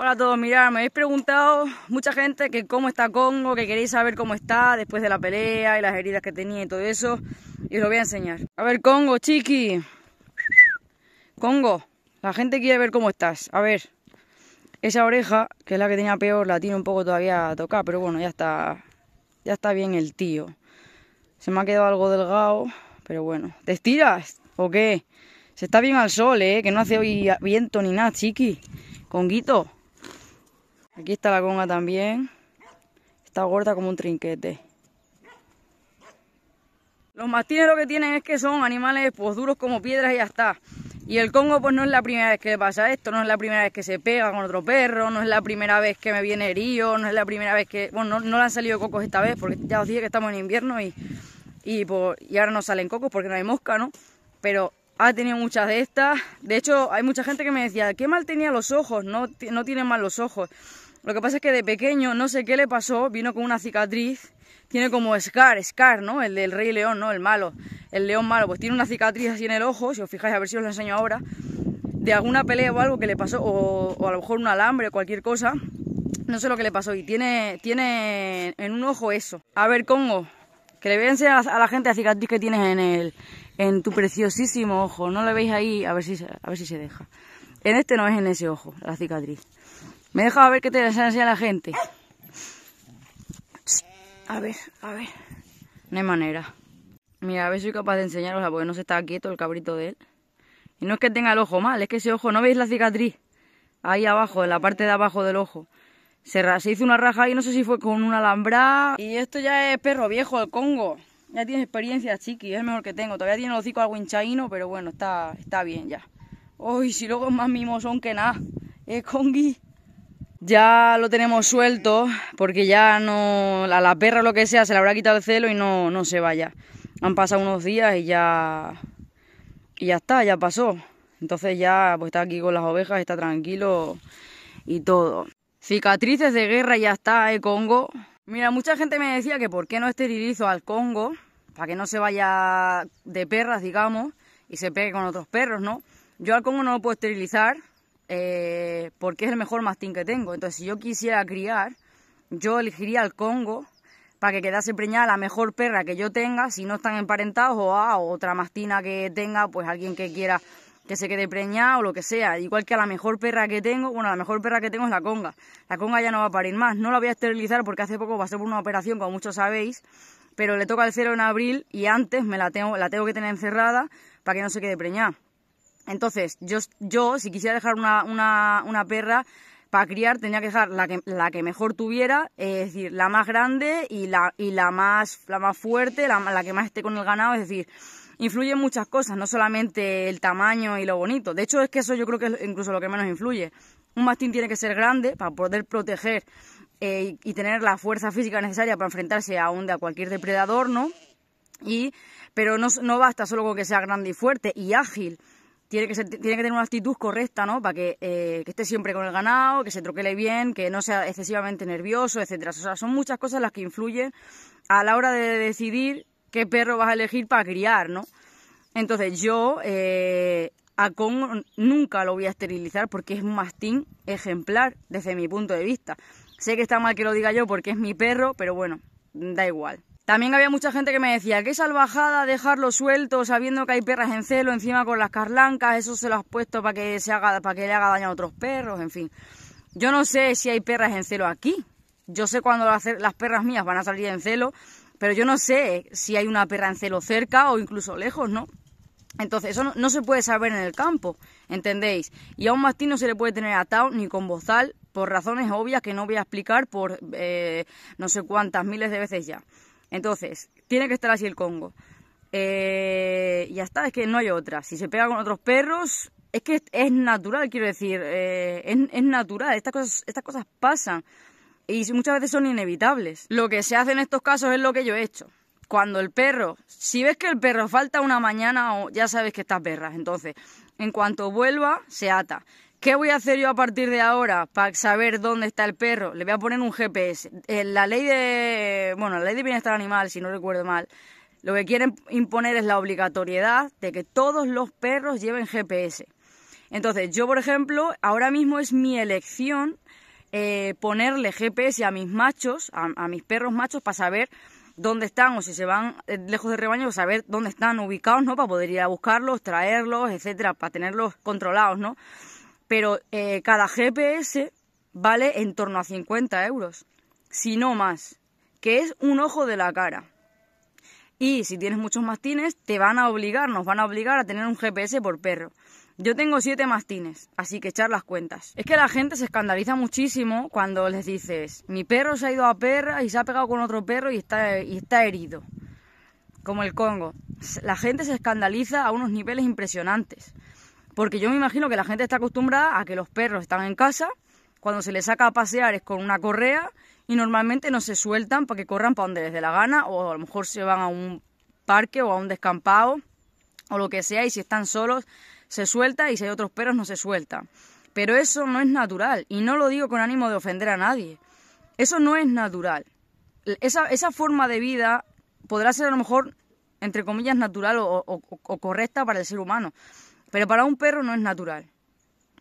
Hola a todos, mirad, me habéis preguntado mucha gente que cómo está Congo, que queréis saber cómo está después de la pelea y las heridas que tenía y todo eso. Y os lo voy a enseñar. A ver, Congo, chiqui. Congo, la gente quiere ver cómo estás. A ver, esa oreja, que es la que tenía peor, la tiene un poco todavía a tocar, pero bueno, ya está, ya está bien el tío. Se me ha quedado algo delgado, pero bueno. ¿Te estiras o qué? Se está bien al sol, ¿eh? Que no hace hoy viento ni nada, chiqui. Conguito. Aquí está la conga también. Está gorda como un trinquete. Los mastines lo que tienen es que son animales pues duros como piedras y ya está. Y el Congo pues no es la primera vez que le pasa esto, no es la primera vez que se pega con otro perro, no es la primera vez que me viene herido, no es la primera vez que... Bueno, no, le han salido cocos esta vez porque ya os dije que estamos en invierno y, pues, y ahora no salen cocos porque no hay mosca, ¿no? Pero ha tenido muchas de estas. De hecho, hay mucha gente que me decía, qué mal tenía los ojos, no, no tiene mal los ojos. Lo que pasa es que de pequeño, no sé qué le pasó, vino con una cicatriz. Tiene como Scar, Scar, ¿no? El del Rey León, ¿no? El malo, el león malo. Pues tiene una cicatriz así en el ojo, si os fijáis, a ver si os lo enseño ahora. De alguna pelea o algo que le pasó, o, a lo mejor un alambre o cualquier cosa. No sé lo que le pasó y tiene, tiene en un ojo eso. A ver, Congo, que le voy a la gente la cicatriz que tienes en el, en tu preciosísimo ojo. No le veis ahí, a ver si, a ver si se deja. En este no es en ese ojo, la cicatriz. Me a ver qué te a la gente. A ver, a ver. No hay manera. Mira, a ver si soy capaz de enseñaros porque no se está quieto el cabrito de él. Y no es que tenga el ojo mal, es que ese ojo, ¿no veis la cicatriz? Ahí abajo, en la parte de abajo del ojo. Se, se hizo una raja y no sé si fue con un alambra Y esto ya es perro viejo, el Congo. Ya tiene experiencia, chiqui, es el mejor que tengo. Todavía tiene el hocico algo hinchaíno, pero bueno, está, está bien ya. Uy, si luego es más mimosón que nada. Es Congi! Ya lo tenemos suelto porque ya no. A la perra o lo que sea se le habrá quitado el celo y no, se vaya. Han pasado unos días y ya. Y ya está, ya pasó. Entonces ya pues está aquí con las ovejas, está tranquilo y todo. Cicatrices de guerra ya está, eh, Congo. Mira, mucha gente me decía que por qué no esterilizo al Congo, para que no se vaya de perras, digamos, y se pegue con otros perros, ¿no? Yo al Congo no lo puedo esterilizar, eh, porque es el mejor mastín que tengo. Entonces, si yo quisiera criar, yo elegiría al Congo para que quedase preñada la mejor perra que yo tenga, si no están emparentados o a ah, otra mastina que tenga, pues alguien que quiera que se quede preñada o lo que sea. Igual que a la mejor perra que tengo, bueno, la mejor perra que tengo es la conga. La conga ya no va a parir más. No la voy a esterilizar porque hace poco va a por una operación, como muchos sabéis, pero le toca el cero en abril y antes me la tengo, la tengo que tener encerrada para que no se quede preñada. Entonces, yo, si quisiera dejar una, perra, para criar tenía que dejar la que, mejor tuviera, es decir, la más grande y la, más, fuerte, la, que más esté con el ganado, es decir, influyen muchas cosas, no solamente el tamaño y lo bonito. De hecho, es que eso yo creo que es incluso lo que menos influye. Un mastín tiene que ser grande para poder proteger eh, y, tener la fuerza física necesaria para enfrentarse a, un, a cualquier depredador, ¿no? Y, pero no basta solo con que sea grande y fuerte y ágil tiene que, tener una actitud correcta, ¿no? Para eh, que, esté siempre con el ganado, que se troquele bien, que no sea excesivamente nervioso, etcétera. O sea, son muchas cosas las que influyen a la hora de decidir qué perro vas a elegir para criar, ¿no? Entonces yo eh, a Con nunca lo voy a esterilizar porque es un mastín ejemplar desde mi punto de vista. Sé que está mal que lo diga yo porque es mi perro, pero bueno, da igual. También había mucha gente que me decía, qué salvajada dejarlo suelto sabiendo que hay perras en celo encima con las carlancas, eso se lo has puesto para que, se haga, para que le haga daño a otros perros, en fin. Yo no sé si hay perras en celo aquí. Yo sé cuando las, perras mías van a salir en celo, pero yo no sé si hay una perra en celo cerca o incluso lejos, ¿no? Entonces, eso no, se puede saber en el campo, ¿entendéis? Y a un mastín no se le puede tener atado ni con bozal por razones obvias que no voy a explicar por eh, no sé cuántas miles de veces ya. Entonces, tiene que estar así el Congo. Eh, ya está, es que no hay otra. Si se pega con otros perros, es que es, natural, quiero decir, eh, es, natural, estas cosas, estas cosas pasan y muchas veces son inevitables. Lo que se hace en estos casos es lo que yo he hecho. Cuando el perro, si ves que el perro falta una mañana, ya sabes que está perra. Entonces, en cuanto vuelva, se ata. ¿Qué voy a hacer yo a partir de ahora para saber dónde está el perro? Le voy a poner un GPS. Eh, la ley de, bueno, la ley de bienestar animal, si no recuerdo mal, lo que quieren imponer es la obligatoriedad de que todos los perros lleven GPS. Entonces, yo, por ejemplo, ahora mismo es mi elección eh, ponerle GPS a mis machos, a, mis perros machos, para saber dónde están o si se van eh, lejos del rebaño, saber dónde están ubicados, ¿no? Para poder ir a buscarlos, traerlos, etcétera, para tenerlos controlados, ¿no? pero eh, cada GPS vale en torno a 50 euros, si no más, que es un ojo de la cara. Y si tienes muchos mastines, te van a obligar, nos van a obligar a tener un GPS por perro. Yo tengo siete mastines, así que echar las cuentas. Es que la gente se escandaliza muchísimo cuando les dices, mi perro se ha ido a perra y se ha pegado con otro perro y está, y está herido. Como el Congo. La gente se escandaliza a unos niveles impresionantes. Porque yo me imagino que la gente está acostumbrada a que los perros están en casa, cuando se les saca a pasear es con una correa y normalmente no se sueltan para que corran para donde les dé la gana o a lo mejor se van a un parque o a un descampado o lo que sea y si están solos se suelta y si hay otros perros no se suelta. Pero eso no es natural y no lo digo con ánimo de ofender a nadie. Eso no es natural. Esa, esa forma de vida podrá ser a lo mejor, entre comillas, natural o correcta para el ser humano, pero para un perro no es natural.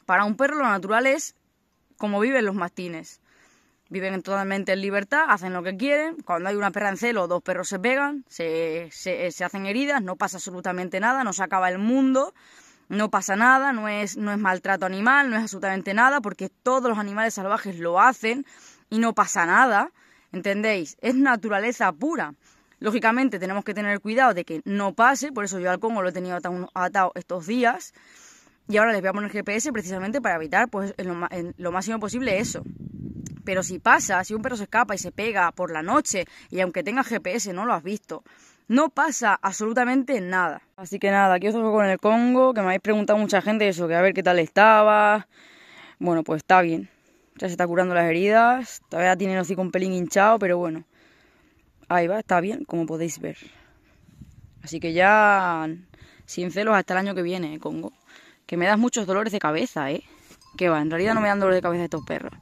Para un perro lo natural es como viven los mastines. Viven totalmente en libertad, hacen lo que quieren. Cuando hay una perra en celo, dos perros se pegan, se, se, hacen heridas, no pasa absolutamente nada, no se acaba el mundo, no pasa nada, no es, no es maltrato animal, no es absolutamente nada, porque todos los animales salvajes lo hacen y no pasa nada. ¿Entendéis? Es naturaleza pura. Lógicamente tenemos que tener cuidado de que no pase, por eso yo al Congo lo he tenido atado estos días. Y ahora les voy a poner GPS precisamente para evitar pues, en lo, lo máximo posible eso. Pero si pasa, si un perro se escapa y se pega por la noche, y aunque tenga GPS no lo has visto, no pasa absolutamente nada. Así que nada, aquí os dejo con el Congo, que me habéis preguntado mucha gente eso, que a ver qué tal estaba. Bueno, pues está bien. Ya se está curando las heridas, todavía tiene el hocico un pelín hinchado, pero bueno. Ahí va, está bien, como podéis ver. Así que ya sin celos hasta el año que viene, eh, Congo. Que me das muchos dolores de cabeza, ¿eh? Que va, en realidad no me dan dolores de cabeza estos perros.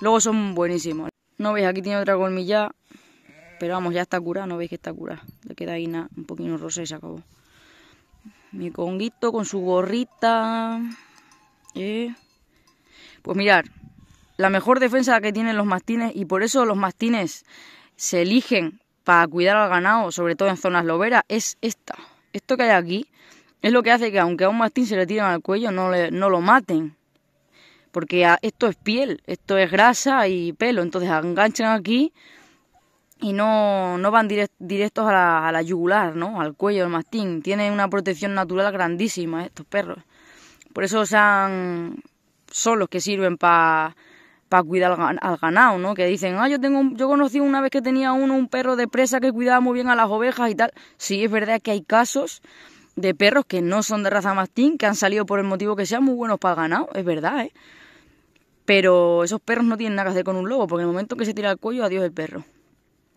Luego son buenísimos. No veis, aquí tiene otra colmilla. Pero vamos, ya está curada, no veis que está curada. Le queda ahí un poquito rosa y se acabó. Mi conguito con su gorrita. Eh. Pues mirar, la mejor defensa que tienen los mastines, y por eso los mastines se eligen para cuidar al ganado, sobre todo en zonas loberas, es esta. Esto que hay aquí es lo que hace que aunque a un mastín se le tiren al cuello, no, le, no lo maten. Porque esto es piel, esto es grasa y pelo. Entonces enganchan aquí y no, no van directos a la, yugular, ¿no? Al cuello del mastín. Tienen una protección natural grandísima estos perros. Por eso son los que sirven para para cuidar al, ganado, ¿no? Que dicen, ah, yo tengo, yo conocí una vez que tenía uno un perro de presa que cuidaba muy bien a las ovejas y tal. Sí, es verdad que hay casos de perros que no son de raza mastín, que han salido por el motivo que sean muy buenos para ganado, es verdad, ¿eh? Pero esos perros no tienen nada que hacer con un lobo, porque en el momento que se tira el cuello, adiós el perro.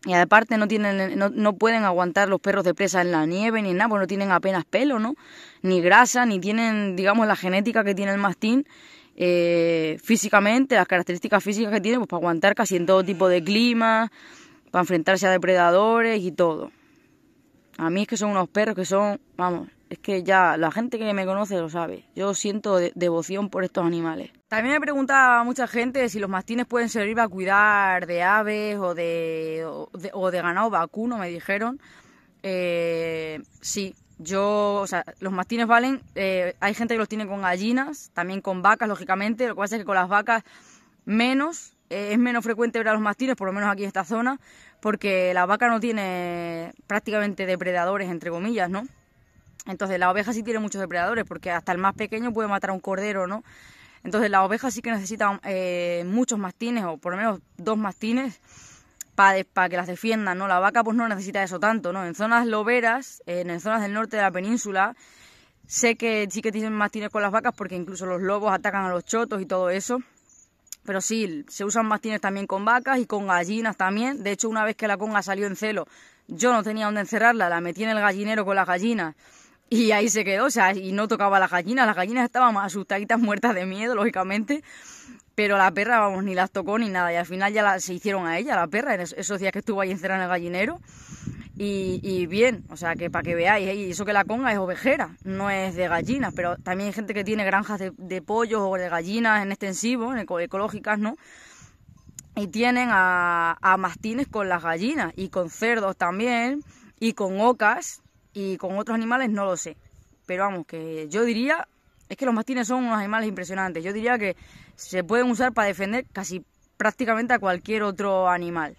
Y aparte no tienen, no, pueden aguantar los perros de presa en la nieve ni nada, porque no tienen apenas pelo, ¿no? Ni grasa, ni tienen, digamos, la genética que tiene el mastín eh, físicamente, las características físicas que tiene, pues para aguantar casi en todo tipo de clima, para enfrentarse a depredadores y todo. A mí es que son unos perros que son, vamos, es que ya la gente que me conoce lo sabe. Yo siento devoción por estos animales. También me preguntaba mucha gente si los mastines pueden servir para cuidar de aves o de, o de, o ganado vacuno, me dijeron. Eh, sí, yo, o sea, los mastines valen, eh, hay gente que los tiene con gallinas, también con vacas, lógicamente, lo que pasa es que con las vacas menos, eh, es menos frecuente ver a los mastines, por lo menos aquí en esta zona, porque la vaca no tiene prácticamente depredadores, entre comillas, ¿no? Entonces la oveja sí tiene muchos depredadores, porque hasta el más pequeño puede matar a un cordero, ¿no? Entonces la oveja sí que necesita eh, muchos mastines, o por lo menos dos mastines, para que las defiendan, ¿no? La vaca pues no necesita eso tanto, ¿no? En zonas loberas, en zonas del norte de la península, sé que sí que tienen mastines con las vacas porque incluso los lobos atacan a los chotos y todo eso. Pero sí, se usan mastines también con vacas y con gallinas también. De hecho, una vez que la conga salió en celo, yo no tenía dónde encerrarla, la metí en el gallinero con las gallinas. Y ahí se quedó, o sea, y no tocaba las gallinas, las gallinas estaban asustaditas, muertas de miedo, lógicamente. Pero la perra, vamos, ni las tocó ni nada. Y al final ya se hicieron a ella, la perra, en esos días que estuvo ahí encerrada en el gallinero. Y, bien, o sea, que para que veáis, ¿eh? y eso que la conga es ovejera, no es de gallinas, pero también hay gente que tiene granjas de, pollos o de gallinas en extensivo, en ecológicas, ¿no? Y tienen a, a, mastines con las gallinas y con cerdos también, y con ocas y con otros animales, no lo sé. Pero vamos, que yo diría es que los mastines son unos animales impresionantes. Yo diría que se pueden usar para defender casi prácticamente a cualquier otro animal.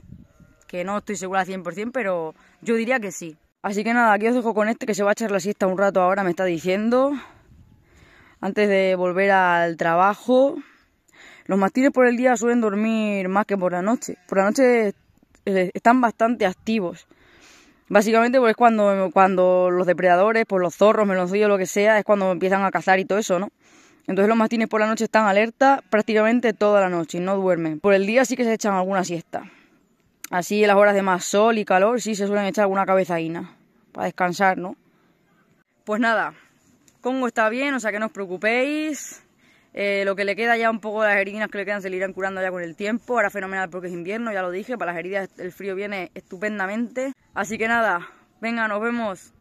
Que no estoy segura al 100%, pero yo diría que sí. Así que nada, aquí os dejo con este que se va a echar la siesta un rato ahora, me está diciendo. Antes de volver al trabajo. Los mastines por el día suelen dormir más que por la noche. Por la noche eh, están bastante activos. Básicamente pues cuando, cuando los depredadores, pues los zorros, meloncillos, lo que sea, es cuando empiezan a cazar y todo eso, ¿no? Entonces los mastines por la noche están alerta prácticamente toda la noche y no duermen. Por el día sí que se echan alguna siesta. Así en las horas de más sol y calor sí se suelen echar alguna cabezaina para descansar, ¿no? Pues nada, Congo está bien, o sea que no os preocupéis. Eh, lo que le queda ya un poco de las heridas que le quedan se le irán curando ya con el tiempo. Ahora fenomenal porque es invierno, ya lo dije. Para las heridas el frío viene estupendamente. Así que nada, venga, nos vemos.